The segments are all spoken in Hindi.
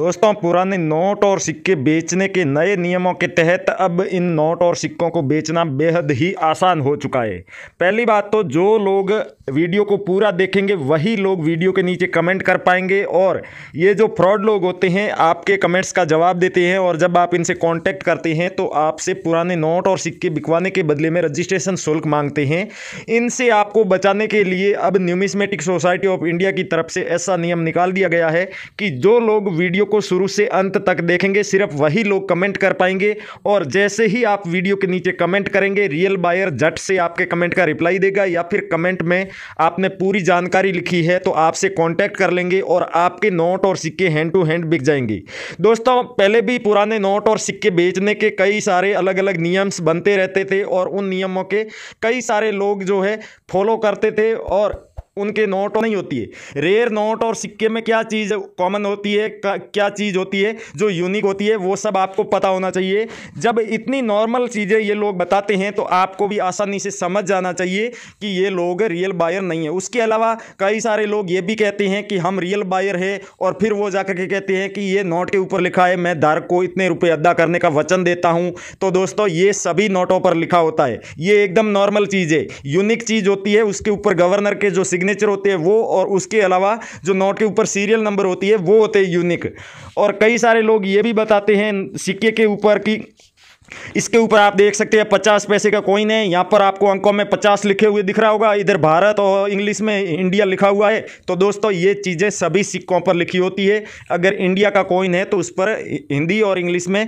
दोस्तों पुराने नोट और सिक्के बेचने के नए नियमों के तहत अब इन नोट और सिक्कों को बेचना बेहद ही आसान हो चुका है पहली बात तो जो लोग वीडियो को पूरा देखेंगे वही लोग वीडियो के नीचे कमेंट कर पाएंगे और ये जो फ्रॉड लोग होते हैं आपके कमेंट्स का जवाब देते हैं और जब आप इनसे कॉन्टैक्ट करते हैं तो आपसे पुराने नोट और सिक्के बिकवाने के बदले में रजिस्ट्रेशन शुल्क मांगते हैं इनसे आपको बचाने के लिए अब न्यूमिस्मेटिक सोसाइटी ऑफ इंडिया की तरफ से ऐसा नियम निकाल दिया गया है कि जो लोग वीडियो को शुरू से अंत तक देखेंगे सिर्फ वही लोग कमेंट कर पाएंगे और जैसे ही आप वीडियो के नीचे कमेंट करेंगे रियल बायर जट से आपके कमेंट का रिप्लाई देगा या फिर कमेंट में आपने पूरी जानकारी लिखी है तो आपसे कॉन्टैक्ट कर लेंगे और आपके नोट और सिक्के हैंड टू हैंड बिक जाएंगे दोस्तों पहले भी पुराने नोट और सिक्के बेचने के कई सारे अलग अलग नियम्स बनते रहते थे और उन नियमों के कई सारे लोग जो है फॉलो करते थे और उनके नोट नहीं होती है रेयर नोट और सिक्के में क्या चीज़ कॉमन होती है क्या चीज़ होती है जो यूनिक होती है वो सब आपको पता होना चाहिए जब इतनी नॉर्मल चीज़ें ये लोग बताते हैं तो आपको भी आसानी से समझ जाना चाहिए कि ये लोग रियल बायर नहीं है उसके अलावा कई सारे लोग ये भी कहते हैं कि हम रियल बायर है और फिर वो जाकर के कहते हैं कि ये नोट के ऊपर लिखा है मैं धारक को इतने रुपये अदा करने का वचन देता हूँ तो दोस्तों ये सभी नोटों पर लिखा होता है ये एकदम नॉर्मल चीज़ है यूनिक चीज़ होती है उसके ऊपर गवर्नर के जो सिग्नेचर सिग्नेचर होते हैं वो और उसके अलावा जो नोट के ऊपर सीरियल नंबर होती है वो होते हैं यूनिक और कई सारे लोग ये भी बताते हैं सिक्के के ऊपर कि इसके ऊपर आप देख सकते हैं पचास पैसे का कॉइन है यहाँ पर आपको अंकों में पचास लिखे हुए दिख रहा होगा इधर भारत और इंग्लिश में इंडिया लिखा हुआ है तो दोस्तों ये चीज़ें सभी सिक्कों पर लिखी होती है अगर इंडिया का कॉइन है तो उस पर हिंदी और इंग्लिश में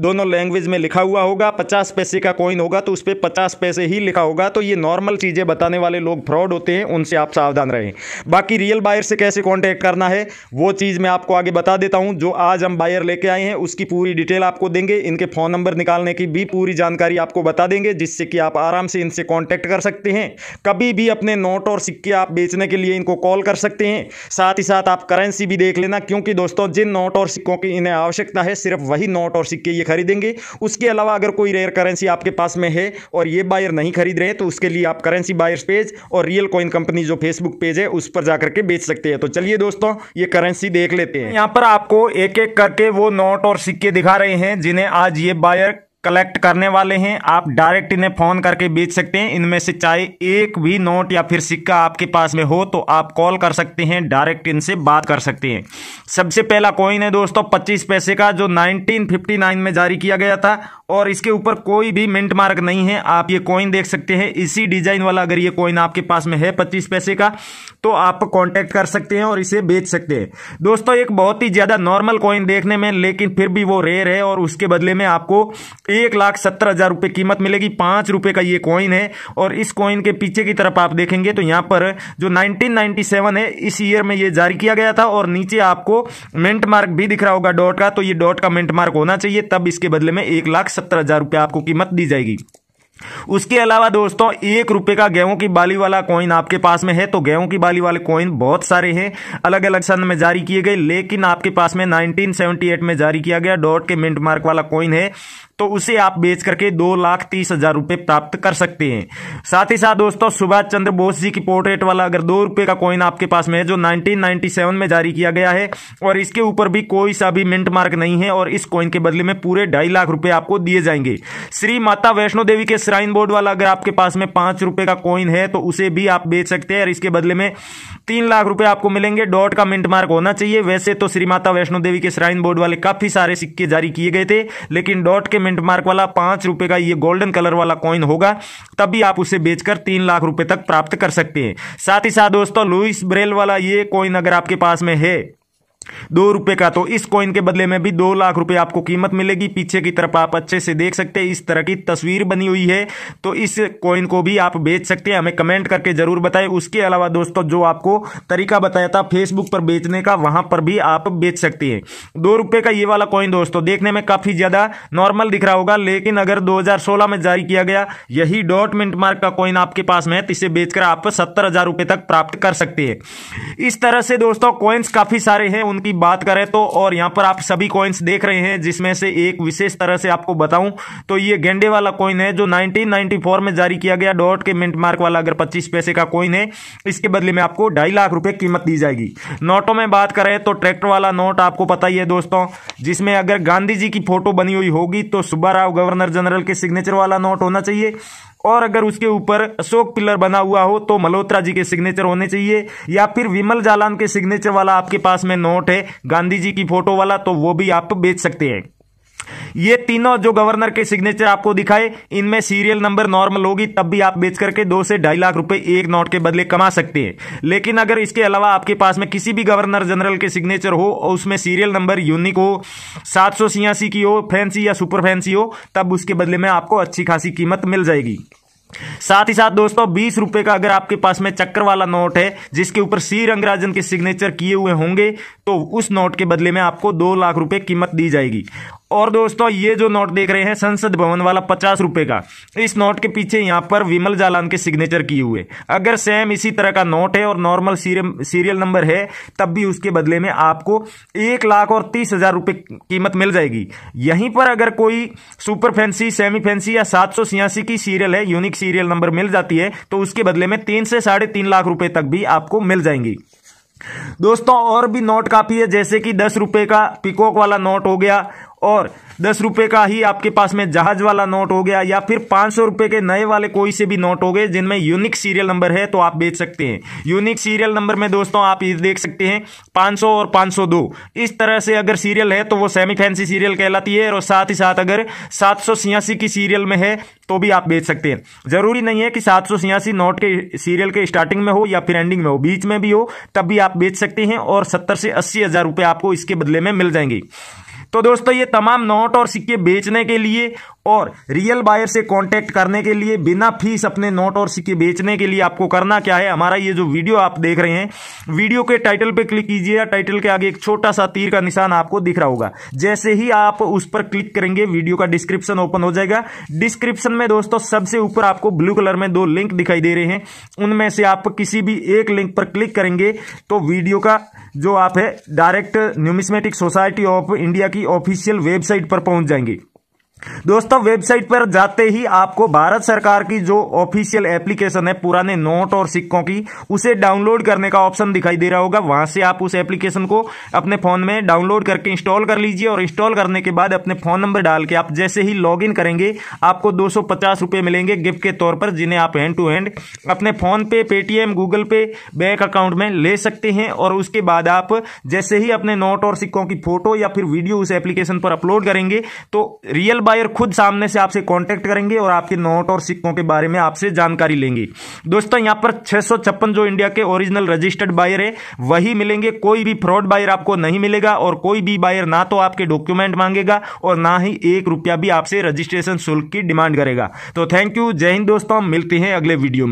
दोनों लैंग्वेज में लिखा हुआ होगा पचास पैसे का कॉइन होगा तो उस पर पचास पैसे ही लिखा होगा तो ये नॉर्मल चीज़ें बताने वाले लोग फ्रॉड होते हैं उनसे आप सावधान रहें बाकी रियल बायर से कैसे कॉन्टैक्ट करना है वो चीज़ मैं आपको आगे बता देता हूँ जो आज हम बायर लेके आए हैं उसकी पूरी डिटेल आपको देंगे इनके फ़ोन नंबर निकालने की भी पूरी जानकारी आपको बता देंगे जिससे कि आप आराम से इनसे कॉन्टैक्ट कर सकते हैं कभी भी अपने नोट और सिक्के आप बेचने के लिए इनको कॉल कर सकते हैं साथ ही साथ आप करेंसी भी देख लेना क्योंकि दोस्तों जिन नोट और सिक्कों की इन्हें आवश्यकता है सिर्फ वही नोट और सिक्के लिए खरीदेंगे उसके अलावा अगर कोई रेयर करेंसी आपके पास में है और ये बायर नहीं खरीद रहे हैं तो उसके लिए आप करेंसी बायर्स पेज और रियल कॉइन कंपनी जो फेसबुक पेज है उस पर जाकर के बेच सकते हैं तो चलिए दोस्तों ये करेंसी देख लेते हैं यहाँ पर आपको एक एक करके वो नोट और सिक्के दिखा रहे हैं जिन्हें आज ये बायर कलेक्ट करने वाले हैं आप डायरेक्ट इन्हें फ़ोन करके बेच सकते हैं इनमें से चाहे एक भी नोट या फिर सिक्का आपके पास में हो तो आप कॉल कर सकते हैं डायरेक्ट इनसे बात कर सकते हैं सबसे पहला कॉइन है दोस्तों पच्चीस पैसे का जो नाइन में जारी किया गया था और इसके ऊपर कोई भी मिंट मार्क नहीं है आप ये कॉइन देख सकते हैं इसी डिजाइन वाला अगर ये कॉइन आपके पास में है पच्चीस पैसे का तो आप कॉन्टैक्ट कर सकते हैं और इसे बेच सकते हैं दोस्तों एक बहुत ही ज़्यादा नॉर्मल कॉइन देखने में लेकिन फिर भी वो रेयर है और उसके बदले में आपको एक लाख सत्तर हज़ार रुपए कीमत मिलेगी पांच रुपए का ये कॉइन है और इस कॉइन के पीछे की तरफ आप देखेंगे तो यहां पर जो 1997 है इस ईयर में ये जारी किया गया था और नीचे आपको मेंट मार्क भी दिख रहा होगा डॉट का तो ये डॉट का मेंट मार्क होना चाहिए तब इसके बदले में एक लाख सत्तर हज़ार रुपए आपको कीमत दी जाएगी उसके अलावा दोस्तों एक रुपए का गेहूं की बाली वाला कॉइन आपके पास में है तो गेहूं की बाली वाले कॉइन बहुत सारे हैं अलग अलग सन में जारी किए गए लेकिन आपके पास में 1978 में जारी किया गया डॉट के मिंट मार्क वाला कॉइन है तो उसे आप बेच करके दो लाख तीस हजार रुपए प्राप्त कर सकते हैं साथ ही साथ दोस्तों सुभाष चंद्र बोस जी की पोर्ट्रेट वाला अगर दो रुपए का कॉइन आपके पास में है जो 1997 में जारी किया गया है और इसके ऊपर भी कोई सा भी मिंट मार्क नहीं है और इस कॉइन के बदले में पूरे ढाई लाख रुपए आपको दिए जाएंगे श्री माता वैष्णो देवी के श्राइन बोर्ड वाला अगर आपके पास में पांच रुपए का कॉइन है तो उसे भी आप बेच सकते हैं और इसके बदले में तीन लाख रुपए आपको मिलेंगे डॉट का मिंट मार्क होना चाहिए वैसे तो श्री माता वैष्णो देवी के श्राइन बोर्ड वाले काफी सारे सिक्के जारी किए गए थे लेकिन डॉट के मिनट मार्क वाला पांच रुपए का ये गोल्डन कलर वाला कॉइन होगा तभी आप उसे बेचकर तीन लाख रुपए तक प्राप्त कर सकते हैं साथ ही साथ दोस्तों लुइस ब्रेल वाला ये कॉइन अगर आपके पास में है दो रुपए का तो इस कॉइन के बदले में भी दो लाख रुपए आपको कीमत मिलेगी पीछे की तरफ आप अच्छे से देख सकते हैं इस तरह की तस्वीर बनी हुई है तो इस कॉइन को भी आप बेच सकते हैं हमें कमेंट करके जरूर बताएं उसके अलावा दोस्तों जो आपको तरीका बताया था फेसबुक पर बेचने का वहां पर भी आप बेच सकते हैं दो रुपए का ये वाला कॉइन दोस्तों देखने में काफी ज्यादा नॉर्मल दिख रहा होगा लेकिन अगर दो में जारी किया गया यही डॉट मिनट मार्क का कॉइन आपके पास में है तो इसे बेचकर आप सत्तर तक प्राप्त कर सकते हैं इस तरह से दोस्तों कॉइन्स काफी सारे हैं उनकी बात करें तो और यहाँ पर आप सभी कॉइन्स देख रहे हैं जिसमें से एक विशेष तरह से आपको बताऊं तो ये गेंडे वाला कॉइन है जो 1994 में जारी किया गया डॉट के मिंट मार्क वाला अगर 25 पैसे का कॉइन है इसके बदले में आपको ढाई लाख रुपए कीमत दी जाएगी नोटों में बात करें तो ट्रैक्टर वाला नोट आपको पता ही है दोस्तों जिसमें अगर गांधी जी की फोटो बनी हुई होगी तो सुब्बाराव गवर्नर जनरल के सिग्नेचर वाला नोट होना चाहिए और अगर उसके ऊपर अशोक पिलर बना हुआ हो तो मल्होत्रा जी के सिग्नेचर होने चाहिए या फिर विमल जालान के सिग्नेचर वाला आपके पास में नोट है गांधी जी की फोटो वाला तो वो भी आप बेच सकते हैं ये तीनों जो गवर्नर के सिग्नेचर आपको दिखाए इनमें सीरियल नंबर नॉर्मल होगी तब भी आप बेच करके दो से ढाई लाख रुपए एक नोट के बदले कमा सकते हैं लेकिन अगर इसके अलावा आपके पास में किसी भी गवर्नर जनरल के सिग्नेचर हो और उसमें सीरियल नंबर यूनिक हो सात की हो फैंसी या सुपर फैंसी हो तब उसके बदले में आपको अच्छी खासी कीमत मिल जाएगी साथ ही साथ दोस्तों बीस रुपए का अगर आपके पास में चक्कर वाला नोट है जिसके ऊपर सी रंगराजन के सिग्नेचर किए हुए होंगे तो उस नोट के बदले में आपको दो लाख रुपए कीमत दी जाएगी और दोस्तों ये जो नोट देख रहे हैं संसद भवन वाला पचास रुपए का इस नोट के पीछे यहाँ पर विमल जालान के सिग्नेचर किए हुए अगर सेम इसी तरह का नोट है और नॉर्मल सीरियल नंबर है तब भी उसके बदले में आपको एक लाख और तीस हजार रुपये कीमत मिल जाएगी यहीं पर अगर कोई सुपर फैंसी सेमी फैंसी या सात की सीरियल है यूनिक सीरियल नंबर मिल जाती है तो उसके बदले में तीन से साढ़े लाख रुपए तक भी आपको मिल जाएंगी दोस्तों और भी नोट काफ़ी है जैसे कि दस रुपए का पिकोक वाला नोट हो गया और दस रुपये का ही आपके पास में जहाज वाला नोट हो गया या फिर पाँच सौ रुपये के नए वाले कोई से भी नोट हो गए जिनमें यूनिक सीरियल नंबर है तो आप बेच सकते हैं यूनिक सीरियल नंबर में दोस्तों आप ये देख सकते हैं 500 और 502 इस तरह से अगर सीरियल है तो वो सेमी फैंसी सीरियल कहलाती है और साथ ही साथ अगर सात की सीरियल में है तो भी आप बेच सकते हैं जरूरी नहीं है कि सात नोट के सीरियल के स्टार्टिंग में हो या फिर एंडिंग में हो बीच में भी हो तब भी आप बेच सकते हैं और सत्तर से अस्सी हज़ार रुपये आपको इसके बदले में मिल जाएंगे तो दोस्तों ये तमाम नोट और सिक्के बेचने के लिए और रियल बायर से कांटेक्ट करने के लिए बिना फीस अपने नोट और सिक्के बेचने के लिए आपको करना क्या है हमारा ये जो वीडियो आप देख रहे हैं वीडियो के टाइटल पे क्लिक कीजिए टाइटल के आगे एक छोटा सा तीर का निशान आपको दिख रहा होगा जैसे ही आप उस पर क्लिक करेंगे वीडियो का डिस्क्रिप्शन ओपन हो जाएगा डिस्क्रिप्शन में दोस्तों सबसे ऊपर आपको ब्लू कलर में दो लिंक दिखाई दे रहे हैं उनमें से आप किसी भी एक लिंक पर क्लिक करेंगे तो वीडियो का जो आप है direct numismatic society of India की ऑफिशियल वेबसाइट पर पहुंच जाएंगे दोस्तों वेबसाइट पर जाते ही आपको भारत सरकार की जो ऑफिशियल एप्लीकेशन है पुराने नोट और सिक्कों की उसे डाउनलोड करने का ऑप्शन दिखाई दे रहा होगा वहां से आप उस एप्लीकेशन को अपने फोन में डाउनलोड करके इंस्टॉल कर लीजिए और इंस्टॉल करने के बाद अपने फोन नंबर डाल के आप जैसे ही लॉग करेंगे आपको दो रुपए मिलेंगे गिफ्ट के तौर पर जिन्हें आप हैंड टू हैंड अपने फोन पे Paytm Google Pay bank account में ले सकते हैं और उसके बाद आप जैसे ही अपने नोट और सिक्कों की फोटो या फिर वीडियो उस एप्लीकेशन पर अपलोड करेंगे तो रियल बात बायर खुद सामने से आपसे कांटेक्ट करेंगे और आपके नोट और सिक्कों के बारे में आपसे जानकारी लेंगे दोस्तों यहाँ पर छः जो इंडिया के ओरिजिनल रजिस्टर्ड बायर है वही मिलेंगे कोई भी फ्रॉड बायर आपको नहीं मिलेगा और कोई भी बायर ना तो आपके डॉक्यूमेंट मांगेगा और ना ही एक रुपया भी आपसे रजिस्ट्रेशन शुल्क की डिमांड करेगा तो थैंक यू जय हिंद दोस्तों मिलते हैं अगले वीडियो में